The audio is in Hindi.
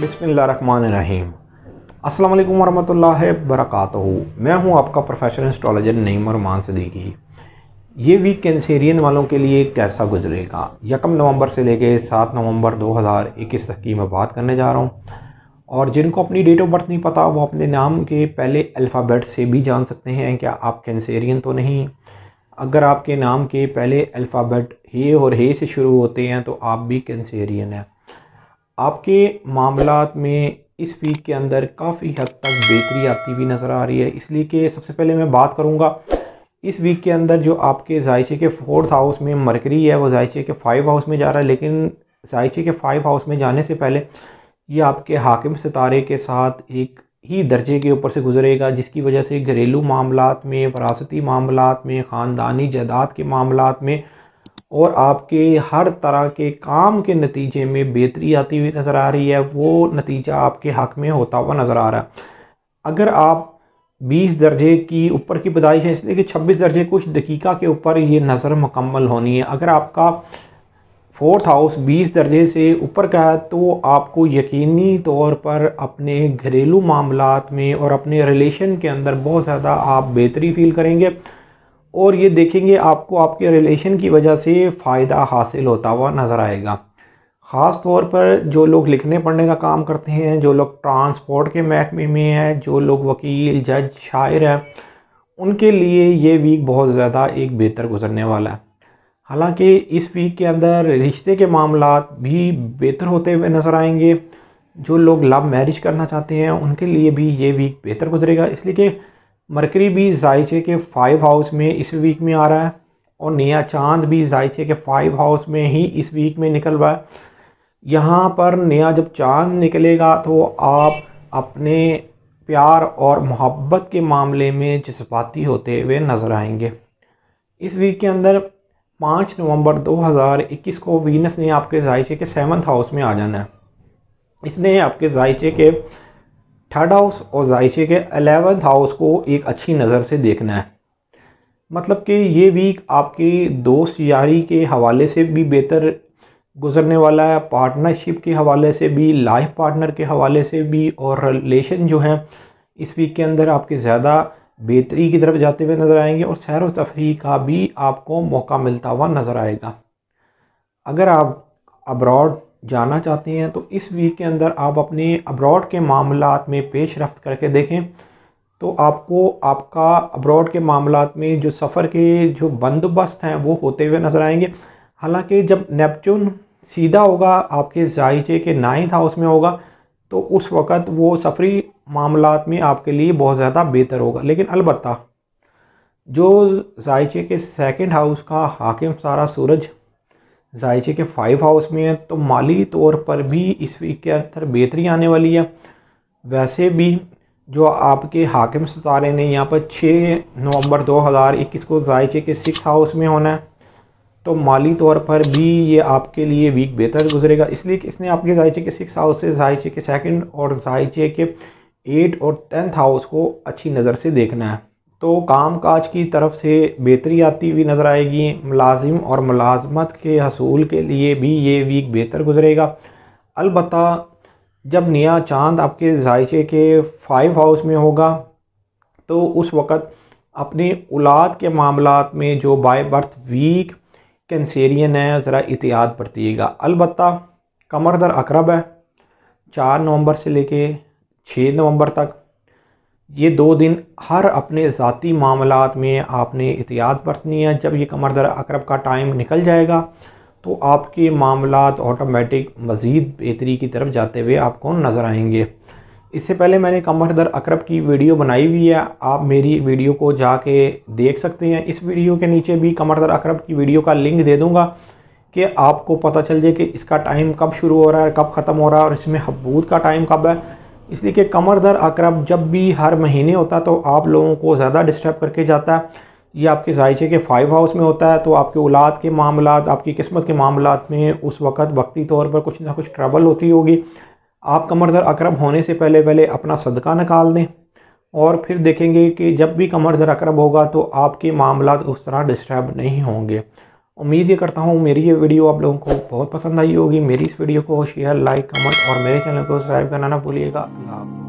बिसमीम अस्सलाम वालेकुम वरहमतुल्लाह वरकत मैं हूं आपका प्रोफेशनल इंस्ट्रोलॉजर नईम और से सदीकी ये वीक कैंसेरियन वालों के लिए कैसा गुजरेगा यकम नवंबर से लेके सात नवंबर 2021 तक की मैं बात करने जा रहा हूं और जिनको अपनी डेट ऑफ बर्थ नहीं पता वो अपने नाम के पहले अल्फ़ाबेट से भी जान सकते हैं क्या आप कैंसेरियन तो नहीं अगर आपके नाम के पहले अल्फ़ाबेट हे और हे से शुरू होते हैं तो आप भी कैंसेरियन हैं आपके मामला में इस वीक के अंदर काफ़ी हद तक बेहतरी आती हुई नज़र आ रही है इसलिए कि सबसे पहले मैं बात करूँगा इस वीक के अंदर जो आपके जायचे के फोर्थ हाउस में मरकरी है वो जायचे के फाइव हाउस में जा रहा है लेकिन जायचे के फाइव हाउस में जाने से पहले ये आपके हाकिम सितारे के साथ एक ही दर्जे के ऊपर से गुजरेगा जिसकी वजह से घरेलू मामला में वरासती मामला में ख़ानदानी जायदाद के मामला में और आपके हर तरह के काम के नतीजे में बेहतरी आती हुई नज़र आ रही है वो नतीजा आपके हक में होता हुआ नज़र आ रहा है अगर आप 20 दर्जे की ऊपर की पैदाइश है इसलिए कि 26 दर्जे कुछ दकीका के ऊपर ये नज़र मुकम्मल होनी है अगर आपका फोर्थ हाउस 20 दर्जे से ऊपर का है तो आपको यकीनी तौर पर अपने घरेलू मामला में और अपने रिलेशन के अंदर बहुत ज़्यादा आप बेहतरी फील करेंगे और ये देखेंगे आपको आपके रिलेशन की वजह से फ़ायदा हासिल होता हुआ नज़र आएगा ख़ास तौर पर जो लोग लिखने पढ़ने का काम करते हैं जो लोग ट्रांसपोर्ट के महकमे में हैं जो लोग वकील जज शायर हैं उनके लिए ये वीक बहुत ज़्यादा एक बेहतर गुजरने वाला है हालांकि इस वीक के अंदर रिश्ते के मामला भी बेहतर होते हुए नज़र आएंगे जो लोग लव मैरिज करना चाहते हैं उनके लिए भी ये वीक बेहतर गुजरेगा इसलिए कि मरकरी भी जायचे के फाइव हाउस में इस वीक में आ रहा है और नया चांद भी जायचे के फाइव हाउस में ही इस वीक में निकल रहा है यहाँ पर नया जब चांद निकलेगा तो आप अपने प्यार और मोहब्बत के मामले में जज्बाती होते हुए नज़र आएंगे इस वीक के अंदर पाँच नवंबर 2021 को वीनस ने आपके जायचे के सेवन्थ हाउस में आ जाना है इसने आपके जायचे के थर्ड हाउस और जायशे के अलेवेंथ हाउस को एक अच्छी नज़र से देखना है मतलब कि ये वीक आपकी दोस्त यारी के हवाले से भी बेहतर गुजरने वाला है पार्टनरशिप के हवाले से भी लाइफ पार्टनर के हवाले से भी और रिलेशन जो हैं इस वीक के अंदर आपके ज़्यादा बेहतरी की तरफ जाते हुए नज़र आएंगे और सैर व तफरी का भी आपको मौका मिलता हुआ नज़र आएगा अगर आप अब्रॉड जाना चाहते हैं तो इस वीक के अंदर आप अपने अब्रॉड के मामला में पेश रफ्त करके देखें तो आपको आपका अब्रॉड के मामला में जो सफ़र के जो बंदोबस्त हैं वो होते हुए नज़र आएंगे हालांकि जब नेपचून सीधा होगा आपके जायचे के नाइन्थ हाउस में होगा तो उस वक़्त वो सफ़री मामला में आपके लिए बहुत ज़्यादा बेहतर होगा लेकिन अलबत् जो जायचे के सेकेंड हाउस का हाकिम सारा सूरज जायचे के फाइव हाउस में है तो माली तौर पर भी इस वीक के अंदर बेहतरी आने वाली है वैसे भी जो आपके हाकिम सितारे ने यहाँ पर 6 नवंबर 2021 को जायचे के सिक्स हाउस में होना है तो माली तौर पर भी ये आपके लिए वीक बेहतर गुजरेगा इसलिए कि इसने आपके जायचे के सिक्स हाउस से जायचे के सेकंड और जायचे के एट और टेंथ हाउस को अच्छी नज़र से देखना है तो काम काज की तरफ से बेहतरी आती हुई नज़र आएगी मुलाजिम और मुलाजमत के हसूल के लिए भी ये वीक बेहतर गुजरेगा अलबत् जब नया चांद आपके जायचे के फाइव हाउस में होगा तो उस वक़्त अपने औलाद के मामला में जो बाय बर्थ वीक कैंसेरियन है ज़रा एहतियात बरतीगा अलबत् कमर दर अकरब है चार नवंबर से लेके छः नवंबर तक ये दो दिन हर अपने ज़ाती मामला में आपने एहतियात बरतनी है जब ये कमर दर अकरब का टाइम निकल जाएगा तो आपके मामला ऑटोमेटिक मज़ीद बेहतरी की तरफ जाते हुए आपको नज़र आएंगे इससे पहले मैंने कमर दर अकरब की वीडियो बनाई हुई है आप मेरी वीडियो को जाके देख सकते हैं इस वीडियो के नीचे भी कमर दर अकरब की वीडियो का लिंक दे दूँगा कि आपको पता चल जाए कि इसका टाइम कब शुरू हो रहा है कब ख़त्म हो रहा है और इसमें हबूद का टाइम कब है इसलिए कि कमर दर अकरब जब भी हर महीने होता तो आप लोगों को ज़्यादा डिस्टर्ब करके जाता है ये आपके जायचे के फाइव हाउस में होता है तो आपके औलाद के मामला आपकी किस्मत के मामला में उस वक़्त वक्ती तौर पर कुछ ना कुछ ट्रबल होती होगी आप कमर दर अकरब होने से पहले पहले अपना सदका निकाल दें और फिर देखेंगे कि जब भी कमर दर अकरब होगा तो आपके मामला उस तरह डिस्टर्ब नहीं होंगे उम्मीद ये करता हूँ मेरी ये वीडियो आप लोगों को बहुत पसंद आई होगी मेरी इस वीडियो को शेयर लाइक कमेंट और मेरे चैनल को सब्सक्राइब करना ना भूलिएगा अल्लाह